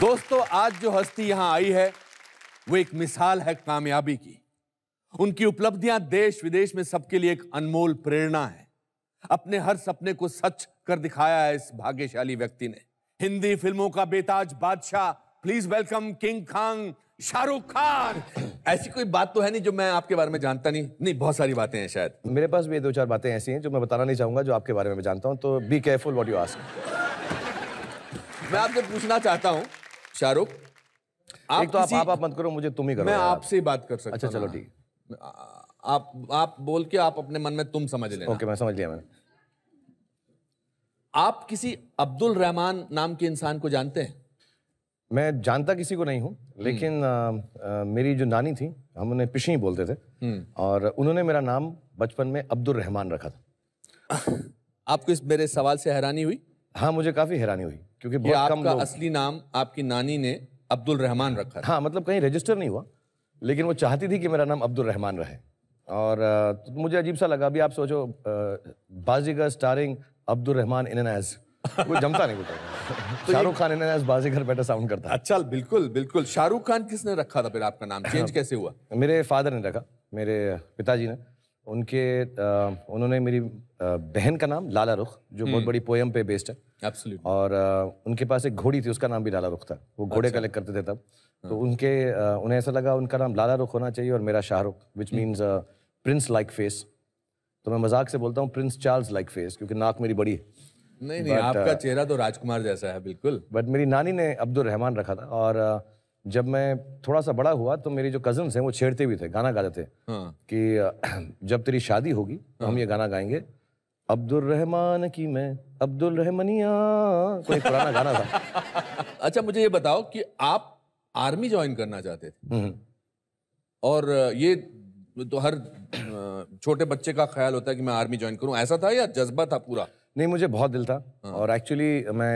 दोस्तों आज जो हस्ती यहां आई है वो एक मिसाल है कामयाबी की उनकी उपलब्धियां देश विदेश में सबके लिए एक अनमोल प्रेरणा है अपने हर सपने को सच कर दिखाया है इस भाग्यशाली व्यक्ति ने हिंदी फिल्मों का बेताज बादशाह प्लीज वेलकम किंग खांग शाहरुख खान ऐसी कोई बात तो है नहीं जो मैं आपके बारे में जानता नहीं नहीं बहुत सारी बातें हैं शायद मेरे पास भी दो चार बातें ऐसी हैं जो मैं बताना नहीं चाहूंगा जो आपके बारे में जानता हूँ तो be careful what you ask मैं आपसे पूछना चाहता हूँ शाहरुख आप तो आप, आप मत करो मुझे तुम ही करो मैं आपसे ही बात कर सकता अच्छा चलो ठीक आप आप बोल के आप अपने मन में तुम समझ लेना ओके मैं समझ लिया मैंने आप किसी अब्दुल रहमान नाम के इंसान को जानते हैं मैं जानता किसी को नहीं हूं हम्म। लेकिन आ, आ, मेरी जो नानी थी हम उन्हें पिशी बोलते थे हम्म। और उन्होंने मेरा नाम बचपन में अब्दुल रहमान रखा था आपको इस मेरे सवाल से हैरानी हुई हाँ मुझे काफ़ी हैरानी हुई क्योंकि बहुत आपका कम लोग... असली नाम आपकी नानी ने अब्दुल रहमान रखा हाँ मतलब कहीं रजिस्टर नहीं हुआ लेकिन वो चाहती थी कि मेरा नाम अब्दुल रहमान रहे और तो मुझे अजीब सा लगा अभी आप सोचो Baazigar starring Abdul Rahman in as वो जमता नहीं कुछ तो, तो Shahrukh Khan in Baazigar better sound करता अच्छा बिल्कुल बिल्कुल शाहरुख खान किसने रखा था फिर आपका नाम चेंज हाँ। कैसे हुआ मेरे फादर ने रखा मेरे पिताजी ने उनके आ, उन्होंने मेरी बहन का नाम लाला रुख जो बहुत हम्म। बड़ी पोएम पे बेस्ड है Absolutely. और आ, उनके पास एक घोड़ी थी उसका नाम भी लाला रुख था वो घोड़े अच्छा। कलेक्ट करते थे तब हाँ। तो उनके आ, उन्हें ऐसा लगा उनका नाम लाला रुख होना चाहिए और मेरा Shahrukh which means prince like face तो मैं मजाक से बोलता हूँ प्रिंस चार्ल्स लाइक फेस क्योंकि नाक मेरी बड़ी है नहीं नहीं आपका चेहरा तो राजकुमार जैसा है बिल्कुल बट मेरी नानी ने अब्दुल रहमान रखा था और जब मैं थोड़ा सा बड़ा हुआ तो मेरी जो कजन्स हैं वो छेड़ते भी थे गाना गाते थे हाँ। कि जब तेरी शादी होगी तो हम ये गाना गाएंगे अब्दुल रहमान की मैं अब्दुल रहमनिया कोई पुराना गाना था अच्छा मुझे ये बताओ कि आप आर्मी ज्वाइन करना चाहते थे हम्म। और ये तो हर छोटे बच्चे का ख्याल होता है कि मैं आर्मी ज्वाइन करूं ऐसा था या जज्बा था पूरा नहीं मुझे बहुत दिल था हाँ। और एक्चुअली मैं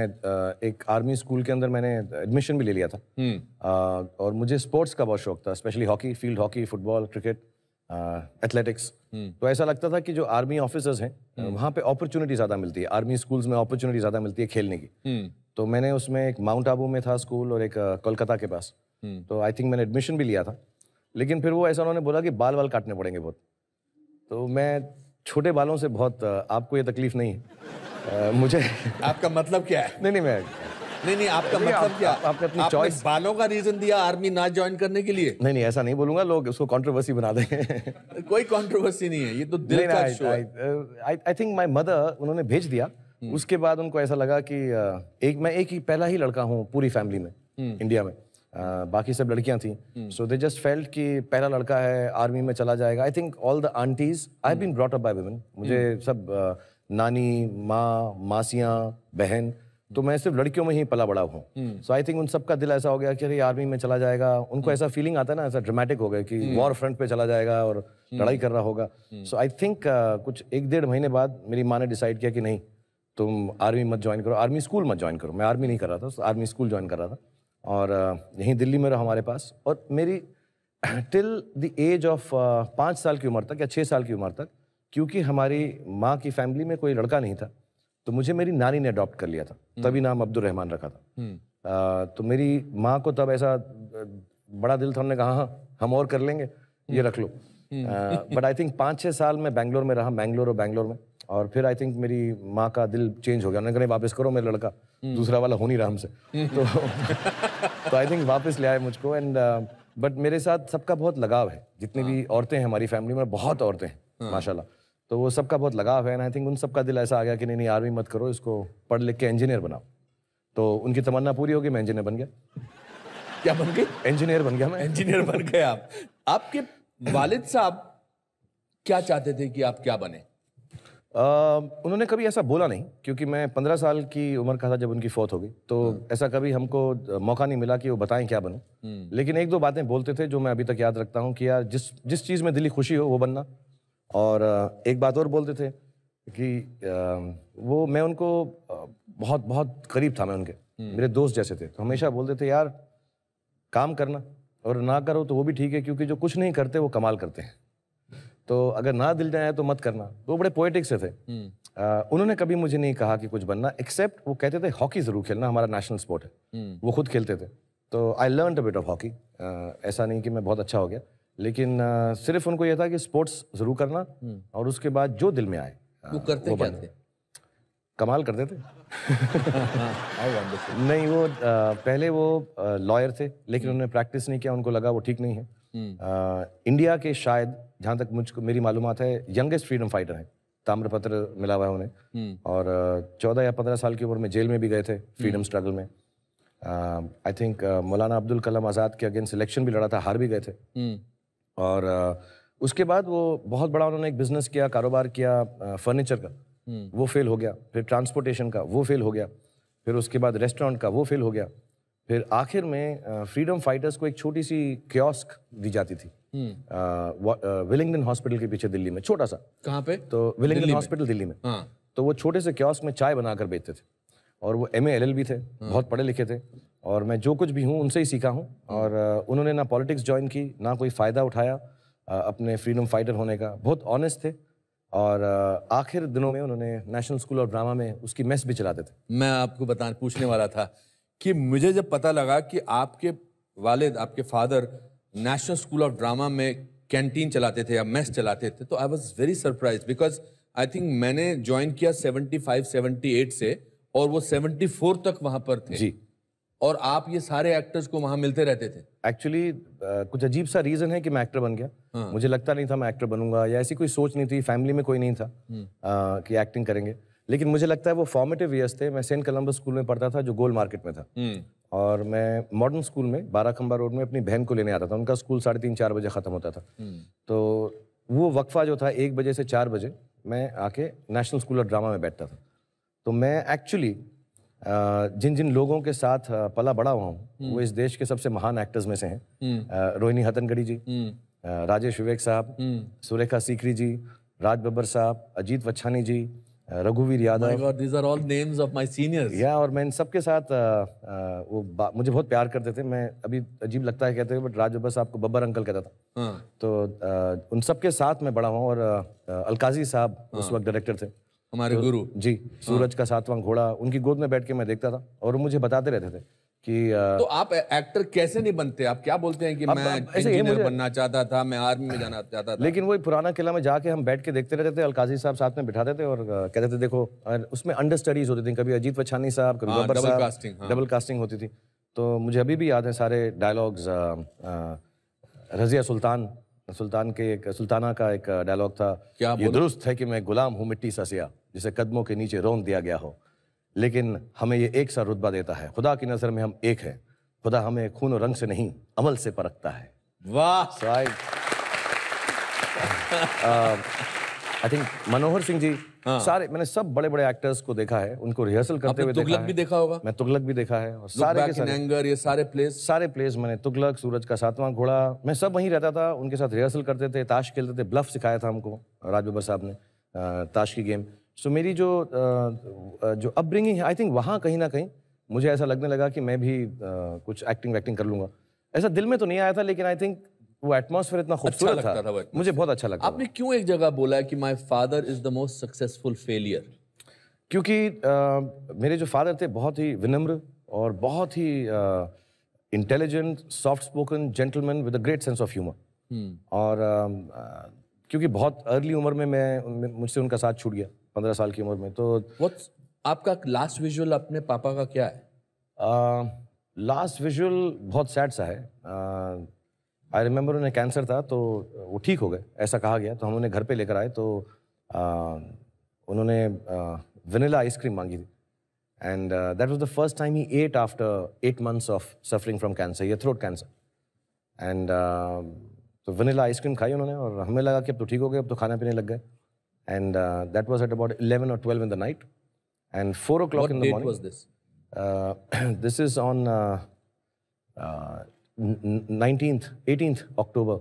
एक आर्मी स्कूल के अंदर मैंने एडमिशन भी ले लिया था हम्म। और मुझे स्पोर्ट्स का बहुत शौक था specially hockey field hockey football cricket athletics तो ऐसा लगता था कि जो आर्मी ऑफिसर्स हैं हम्म। वहाँ पे अपॉर्चुनिटी ज़्यादा मिलती है आर्मी स्कूल्स में अपॉर्चुनिटी ज़्यादा मिलती है खेलने की हम्म। तो मैंने उसमें एक माउंट आबू में था स्कूल और एक कोलकाता के पास तो आई थिंक मैंने एडमिशन भी लिया था लेकिन फिर वो ऐसा उन्होंने बोला कि बाल बाल काटने पड़ेंगे बहुत तो मैं छोटे बालों से बहुत आपको ये तकलीफ नहीं है मुझे आपका मतलब क्या है नहीं नहीं मैं नहीं नहीं आपका नहीं, मतलब आप, क्या आप, आपने अपनी चॉइस बालों का रीजन दिया आर्मी ना ज्वाइन करने के लिए नहीं नहीं ऐसा नहीं बोलूंगा लोग उसको कंट्रोवर्सी बना देंगे कोई कंट्रोवर्सी नहीं है ये तो दिल का शो है आई थिंक माय मदर उन्होंने भेज दिया हम्म। उसके बाद उनको ऐसा लगा कि एक मैं एक ही पहला ही लड़का हूँ पूरी फैमिली में इंडिया हम्म। में Uh, बाकी सब लड़कियां थी सो दे जस्ट फेल्ट कि पहला लड़का है आर्मी में चला जाएगा I think all the aunties I been brought up by women मुझे hmm. सब uh, नानी माँ मासियाँ बहन तो मैं सिर्फ लड़कियों में ही पला बड़ा हूँ सो आई थिंक उन सबका दिल ऐसा हो गया कि अरे आर्मी में चला जाएगा उनको hmm. ऐसा फीलिंग आता है ना ऐसा ड्रामेटिक हो गया कि वॉर hmm. फ्रंट पे चला जाएगा और लड़ाई कर रहा होगा सो आई थिंक कुछ एक डेढ़ महीने बाद मेरी माँ ने डिसाइड किया कि नहीं तुम आर्मी मत ज्वाइन करो आर्मी स्कूल मत ज्वाइन करो मैं आर्मी नहीं कर रहा था आर्मी स्कूल ज्वाइन कर रहा था और यहीं दिल्ली में रहा हमारे पास और मेरी टिल द एज ऑफ पाँच साल की उम्र तक या छः साल की उम्र तक क्योंकि हमारी माँ की फैमिली में कोई लड़का नहीं था तो मुझे मेरी नानी ने अडॉप्ट कर लिया था हम्म। तभी नाम अब्दुलरहमान रखा था हम्म। तो मेरी माँ को तब ऐसा बड़ा दिल था हमने कहा हाँ हम और कर लेंगे ये हम्म। रख लो बट आई थिंक पाँच छः साल में बैंगलोर में रहा बैंगलोर और बैंगलोर में और फिर आई थिंक मेरी माँ का दिल चेंज हो गया उन्होंने कहा वापस करो मेरा लड़का दूसरा वाला हो नहीं रहा हमसे तो तो आई थिंक वापस ले आए मुझको एंड बट uh, मेरे साथ सबका बहुत लगाव है जितनी भी हाँ। औरतें हैं हमारी फैमिली में बहुत औरतें हैं हाँ। माशाल्लाह तो वो सबका बहुत लगाव है एंड आई थिंक उन सबका दिल ऐसा आ गया कि नहीं नहीं आर्मी मत करो इसको पढ़ लिख के इंजीनियर बनाओ तो उनकी तमन्ना पूरी होगी मैं इंजीनियर बन गया क्या बन गई इंजीनियर बन गया मैं इंजीनियर बन गए आप आपके वालिद साहब क्या चाहते थे कि आप क्या बने उन्होंने कभी ऐसा बोला नहीं क्योंकि मैं पंद्रह साल की उम्र का था जब उनकी फौत हो गई तो हम्म। ऐसा कभी हमको मौका नहीं मिला कि वो बताएं क्या बनूं हम्म। लेकिन एक दो बातें बोलते थे जो मैं अभी तक याद रखता हूँ कि यार जिस जिस चीज़ में दिली खुशी हो वो बनना और एक बात और बोलते थे कि वो मैं उनको बहुत बहुत करीब था मैं उनके हम्म। मेरे दोस्त जैसे थे तो हमेशा बोलते थे यार काम करना और ना करो तो वो भी ठीक है क्योंकि जो कुछ नहीं करते वो कमाल करते हैं तो अगर ना दिल जाए तो मत करना तो वो बड़े पोएटिक से थे हम्म। आ, उन्होंने कभी मुझे नहीं कहा कि कुछ बनना एक्सेप्ट वो कहते थे हॉकी ज़रूर खेलना हमारा नेशनल स्पोर्ट है हम्म। वो खुद खेलते थे तो I learn a bit of hockey ऐसा नहीं कि मैं बहुत अच्छा हो गया लेकिन आ, सिर्फ उनको यह था कि स्पोर्ट्स ज़रूर करना हम्म। और उसके बाद जो दिल में आए वो करते वो क्या थे? कमाल करते थे नहीं वो आ, पहले वो लॉयर थे लेकिन उन्होंने प्रैक्टिस नहीं किया उनको लगा वो ठीक नहीं है हम्म। इंडिया के शायद जहाँ तक मुझको मेरी मालूम है यंगेस्ट फ्रीडम फाइटर हैं ताम्रपत्र मिला हुआ है उन्हें हम्म। और चौदह या पंद्रह साल की उम्र में जेल में भी गए थे फ्रीडम हम्म। स्ट्रगल में आई थिंक मौलाना अब्दुल कलाम आज़ाद के अगेंस्ट इलेक्शन भी लड़ा था हार भी गए थे और उसके बाद वो बहुत बड़ा उन्होंने एक बिजनेस किया कारोबार किया फर्नीचर का वो फेल हो गया फिर ट्रांसपोर्टेशन का वो फेल हो गया फिर उसके बाद रेस्टोरेंट का वो फेल हो गया फिर आखिर में फ्रीडम फाइटर्स को एक छोटी सी क्योस्क दी जाती थी हम्म। विलिंगडन हॉस्पिटल के पीछे दिल्ली में छोटा सा कहाँ पे तो विलिंगडन हॉस्पिटल दिल्ली में हाँ। तो वो छोटे से क्योस्क में चाय बनाकर बेचते थे और वो एम एल भी थे हाँ। बहुत पढ़े लिखे थे और मैं जो कुछ भी हूँ उनसे ही सीखा हूँ हम्म। और उन्होंने ना पॉलिटिक्स ज्वाइन की ना कोई फ़ायदा उठाया अपने फ्रीडम फाइटर होने का बहुत ऑनेस्ट थे और आखिर दिनों में उन्होंने नेशनल स्कूल ऑफ ड्रामा में उसकी मेस भी चलाते थे मैं आपको बता पूछने वाला था कि मुझे जब पता लगा कि आपके वालिद आपके father national school of drama में कैंटीन चलाते थे या मेस चलाते थे तो I was very surprise because I think मैंने ज्वाइन किया 75 78 से और वो 74 तक वहां पर थे जी और आप ये सारे एक्टर्स को वहां मिलते रहते थे एक्चुअली uh, कुछ अजीब सा रीजन है कि मैं एक्टर बन गया हाँ. मुझे लगता नहीं था मैं एक्टर बनूंगा या ऐसी कोई सोच नहीं थी फैमिली में कोई नहीं था uh, कि एक्टिंग करेंगे लेकिन मुझे लगता है वो फॉर्मेटिव ईयर्स थे मैं सेंट कलम्बो स्कूल में पढ़ता था जो गोल मार्केट में था हम्म। और मैं मॉडर्न स्कूल में बारह खम्बा रोड में अपनी बहन को लेने आता था उनका स्कूल साढ़े तीन चार बजे ख़त्म होता था हम्म। तो वो वक्फा जो था एक बजे से चार बजे मैं आके नेशनल स्कूल ऑफ ड्रामा में बैठता था तो मैं एक्चुअली जिन जिन लोगों के साथ पला बड़ा हुआ हूँ हम्म। वो इस देश के सबसे महान एक्टर्स में से हैं रोहिणी हतनगढ़ी जी राजेश विवेक साहब सुरेखा सीकरी जी राज बब्बर साहब अजीत वच्छानी जी रघुवीर oh Yadav these are all names of my seniors या और मैं इन सबके साथ आ, आ, वो मुझे बहुत प्यार करते थे मैं अभी अजीब लगता है कहते हैं बट राजू बस आपको बब्बर अंकल कहता था हाँ. तो आ, उन सबके साथ मैं बड़ा हूँ और अलकाजी साहब हाँ. उस वक्त डायरेक्टर थे हमारे तो, गुरु जी हाँ। सूरज हाँ. का सातवां घोड़ा उनकी गोद में बैठ के मैं देखता था और मुझे बताते रहते थे कि तो आप एक्टर कैसे नहीं बनते आप क्या बोलते हैं कि मैं इंजीनियर बनना चाहता था मैं आर्मी में जाना चाहता था लेकिन वही पुराना किला में जाके हम बैठ के देखते रहते थे अलकाजी साहब साथ में बिठाते थे और कहते थे देखो उसमें अंडर स्टडीज होती थी कभी अजीत वछानी साहब कभी डबल कास्टिंग डबल कास्टिंग होती थी तो मुझे अभी भी याद है सारे डायलॉग्स रजिया सुल्तान सुल्तान के एक सुल्ताना का एक डायलॉग था क्या ये दुरुस्त है कि मैं गुलाम हूँ मिट्टी ससिया जिसे कदमों के नीचे रोन दिया गया हो लेकिन हमें ये एक सा रुतबा देता है खुदा की नज़र में हम एक हैं खुदा हमें खून और रंग से नहीं अमल से परखता है वाह I think um, Manohar Singh ji हाँ। सारे मैंने सब बड़े बड़े एक्टर्स को देखा है उनको रिहर्सल करते हुए तुगलक भी देखा होगा मैं तुगलक भी देखा है और सारे के सारे एंगर ये सारे प्लेस सारे प्लेस मैंने तुगलक सूरज का सातवां घोड़ा मैं सब वहीं रहता था उनके साथ रिहर्सल करते थे ताश खेलते थे ब्लफ सिखाया था हमको राज बब्बर साहब ने ताश की गेम सो so, मेरी जो जो अपब्रिंगिंग है आई थिंक वहाँ कहीं ना कहीं मुझे ऐसा लगने लगा कि मैं भी कुछ एक्टिंग वैक्टिंग कर लूँगा ऐसा दिल में तो नहीं आया था लेकिन आई थिंक वो एटमोसफेयर इतना अच्छा खूबसूरत अच्छा था, था मुझे बहुत अच्छा लगा आपने क्यों एक जगह बोला कि my father is the most successful failure क्योंकि आ, मेरे जो फादर थे बहुत ही विनम्र और बहुत ही intelligent soft spoken gentleman with a great sense of humour और आ, क्योंकि बहुत अर्ली उम्र में मैं मुझसे उनका साथ छूट गया पंद्रह साल की उम्र में तो What's, आपका लास्ट विजुअल अपने पापा का क्या है लास्ट विजुअल बहुत सैड सा है आई रिमेम्बर उन्हें कैंसर था तो वो ठीक हो गए ऐसा कहा गया तो हम उन्हें घर पे लेकर आए तो uh, उन्होंने वनीला आइसक्रीम मांगी थी and that was the first time he ate after eight months of suffering from cancer या थ्रोट कैंसर एंड तो वनीला आइसक्रीम खाई उन्होंने और हमें लगा कि अब तो ठीक हो गए अब तो खाना पीने लग गए And uh, that was at about 11 or 12 in the night. And 4 o'clock in the morning. What date was this? Uh, this is on 19th, uh, 18th October.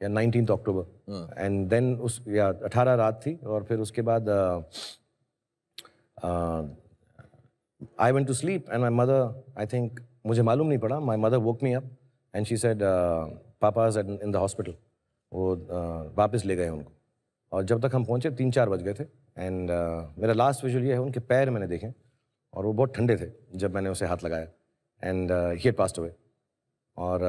Yeah, 19th October. And then, us, yeah, 18 raat thi. Aur phir uske I went to sleep and my mother, I think, mujhe malum nahi pada. My mother woke me up and she said, "Papa is in the hospital. Wo, uh, le gaye unko. और जब तक हम पहुँचे तीन चार बज गए थे एंड uh, मेरा लास्ट विजुअल ये है उनके पैर मैंने देखे और वो बहुत ठंडे थे जब मैंने उसे हाथ लगाया एंड ही पास्ट हुए और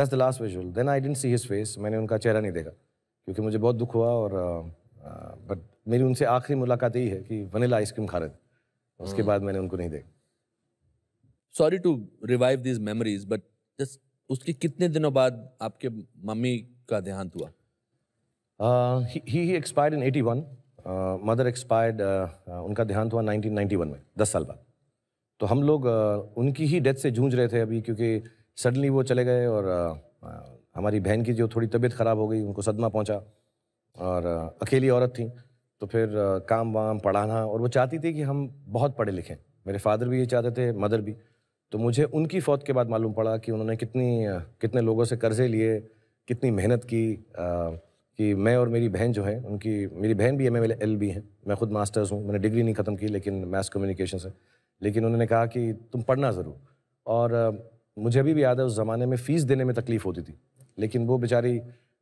दस the last visual then I didn't see his face मैंने उनका चेहरा नहीं देखा क्योंकि मुझे बहुत दुख हुआ और बट uh, uh, मेरी उनसे आखिरी मुलाकात यही है कि वनीला आइसक्रीम खा रहे थे उसके hmm. बाद मैंने उनको नहीं देखा sorry to revive these memories but just उसके कितने दिनों बाद आपके मम्मी का देहांत हुआ ही uh, he, he expired in 81. Mother expired उनका देहांत हुआ 1991 में दस साल बाद तो हम लोग uh, उनकी ही डेथ से जूझ रहे थे अभी क्योंकि सडनली वो चले गए और uh, uh, हमारी बहन की जो थोड़ी तबीयत ख़राब हो गई उनको सदमा पहुंचा और uh, अकेली औरत थी तो फिर काम वाम पढ़ाना और वो चाहती थी कि हम बहुत पढ़े लिखें मेरे फादर भी ये चाहते थे मदर भी तो मुझे उनकी फ़ौत के बाद मालूम पड़ा कि उन्होंने कितनी कितने लोगों से कर्ज़े लिए कितनी मेहनत की कि मैं और मेरी बहन जो है उनकी मेरी बहन भी एम एम एल बी हैं मैं खुद मास्टर्स हूँ मैंने डिग्री नहीं ख़त्म की लेकिन मैथ्स कम्युनिकेशन से लेकिन उन्होंने कहा कि तुम पढ़ना ज़रूर और मुझे अभी भी याद है उस ज़माने में फ़ीस देने में तकलीफ़ होती थी लेकिन वो बेचारी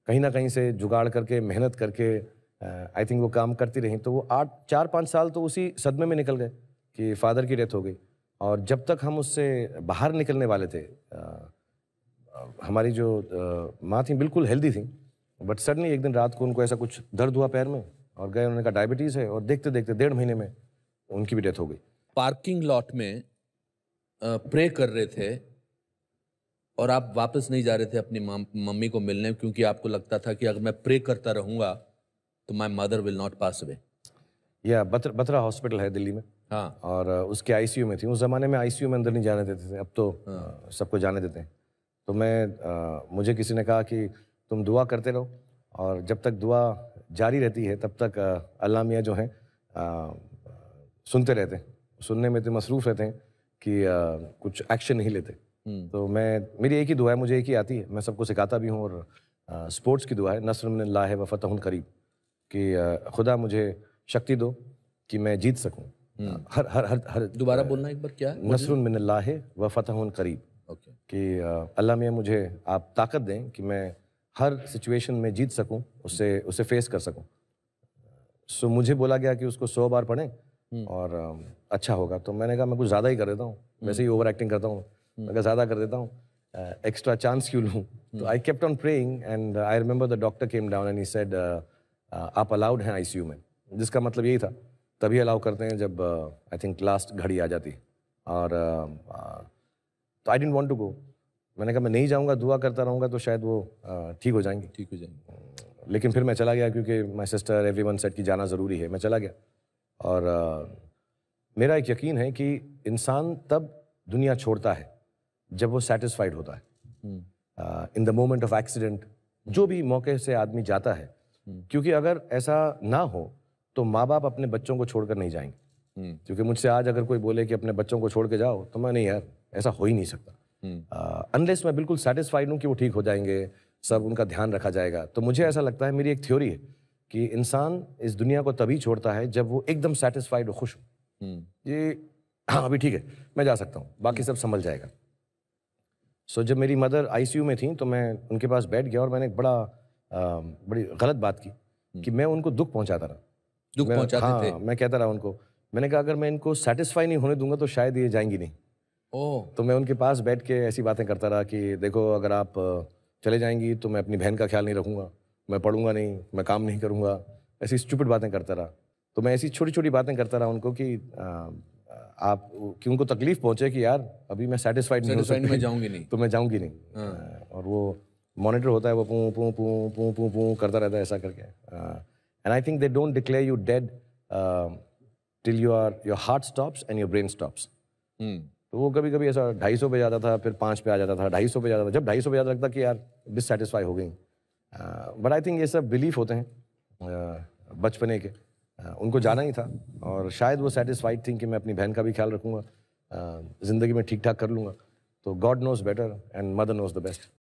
कहीं ना कहीं से जुगाड़ करके मेहनत करके आई थिंक वो काम करती रहीं तो वो आठ चार पाँच साल तो उसी सदमे में निकल गए कि फादर की डेथ हो गई और जब तक हम उससे बाहर निकलने वाले थे आ, हमारी जो माँ थी बिल्कुल हेल्दी थी बट सडनली एक दिन रात को उनको ऐसा कुछ दर्द हुआ पैर में और गए उन्होंने कहा डायबिटीज़ है और देखते देखते डेढ़ महीने में उनकी भी डेथ हो गई पार्किंग लॉट में प्रे कर रहे थे और आप वापस नहीं जा रहे थे अपनी मम्मी को मिलने क्योंकि आपको लगता था कि अगर मैं प्रे करता रहूँगा तो my mother will not pass away या बत्र, बत्रा हॉस्पिटल है दिल्ली में हाँ और उसके आईसीयू में थी उस ज़माने में आईसीयू में अंदर नहीं जाने देते थे अब तो हाँ। सबको जाने देते हैं तो मैं आ, मुझे किसी ने कहा कि तुम दुआ करते रहो और जब तक दुआ जारी रहती है तब तक अल्लाह मियाँ जो हैं सुनते रहते हैं सुनने में इतने मसरूफ़ रहते हैं कि आ, कुछ एक्शन नहीं लेते हम्म। तो मैं मेरी एक ही दुआ है मुझे एक ही आती है मैं सबको सिखाता भी हूँ और आ, स्पोर्ट्स की दुआ है नसर ला है वफ़त करीब कि आ, खुदा मुझे शक्ति दो कि मैं जीत सकूँ हम्म। हर हर हर हर दोबारा बोलना एक बार क्या नसर मिन ला है वफ़त करीब कि अल्लाह मियाँ मुझे आप ताकत दें कि मैं हर सिचुएशन में जीत सकूं उससे उसे फेस कर सकूं सो so, मुझे बोला गया कि उसको सौ बार पढ़ें हम्म। और अच्छा होगा तो मैंने कहा मैं कुछ ज़्यादा ही कर देता हूँ हम्म। वैसे ही ओवर एक्टिंग करता हूँ हम्म। मैं कहा ज़्यादा कर देता हूँ एक्स्ट्रा चांस क्यों लूँ तो I kept on praying and I remember the doctor came down and he said आप अलाउड हैं आईसीयू में जिसका मतलब यही था तभी अलाउ करते हैं जब आई थिंक लास्ट घड़ी आ जाती और तो I didn't want to go मैंने कहा मैं नहीं जाऊँगा दुआ करता रहूँगा तो शायद वो ठीक हो जाएंगे ठीक हो जाएंगे लेकिन फिर मैं चला गया क्योंकि my sister everyone said की जाना ज़रूरी है मैं चला गया और मेरा एक यकीन है कि इंसान तब दुनिया छोड़ता है जब वो सेटिस्फाइड होता है in the moment of accident जो भी मौके से आदमी जाता है हम्म। क्योंकि अगर ऐसा ना हो तो माँ बाप अपने बच्चों को छोड़कर नहीं जाएंगे हम्म। क्योंकि मुझसे आज अगर कोई बोले कि अपने बच्चों को छोड़ के जाओ तो मैं नहीं यार ऐसा हो ही नहीं सकता अनलेस हम्म। मैं बिल्कुल सेटिस्फाइड हूँ कि वो ठीक हो जाएंगे सब उनका ध्यान रखा जाएगा तो मुझे ऐसा लगता है मेरी एक थ्योरी है कि इंसान इस दुनिया को तभी छोड़ता है जब वो एकदम सेटिस्फाइड और खुश हो हम्म। ये हाँ अभी ठीक है मैं जा सकता हूँ बाकी सब संभल जाएगा सो so, जब मेरी मदर आईसीयू में थी तो मैं उनके पास बैठ गया और मैंने एक बड़ा आ, बड़ी गलत बात की हम्म। कि मैं उनको दुख पहुंचाता रहा दुख पहुंचाते हाँ, थे मैं कहता रहा उनको मैंने कहा अगर मैं इनको सेटिस्फाई नहीं होने दूंगा तो शायद ये जाएंगी नहीं ओह तो मैं उनके पास बैठ के ऐसी बातें करता रहा कि देखो अगर आप चले जाएंगी तो मैं अपनी बहन का ख्याल नहीं रखूँगा मैं पढ़ूंगा नहीं मैं काम नहीं करूँगा ऐसी स्टूपिड बातें करता रहा तो मैं ऐसी छोटी छोटी बातें करता रहा उनको कि आप कि उनको तकलीफ पहुंचे कि यार अभी मैं सेटिस्फाइड नहीं हूँ मैं जाऊंगी नहीं तो मैं जाऊंगी नहीं हाँ। और वो मॉनिटर होता है वो पू पू पू पू पू पू करता रहता है ऐसा करके and I think they don't declare you dead till you are your heart stops and your brain stops तो वो कभी कभी ऐसा ढाई सौ पे जाता था फिर पाँच पे आ जाता था ढाई सौ पे जाता था जब ढाई सौ पे जाता लगता कि यार डिससेटिस्फाई हो गई बट आई थिंक ये सब बिलीफ होते हैं बचपने के उनको जाना ही था और शायद वो सेटिस्फाइड थी कि मैं अपनी बहन का भी ख्याल रखूँगा ज़िंदगी में ठीक ठाक कर लूँगा तो God knows better and mother knows the best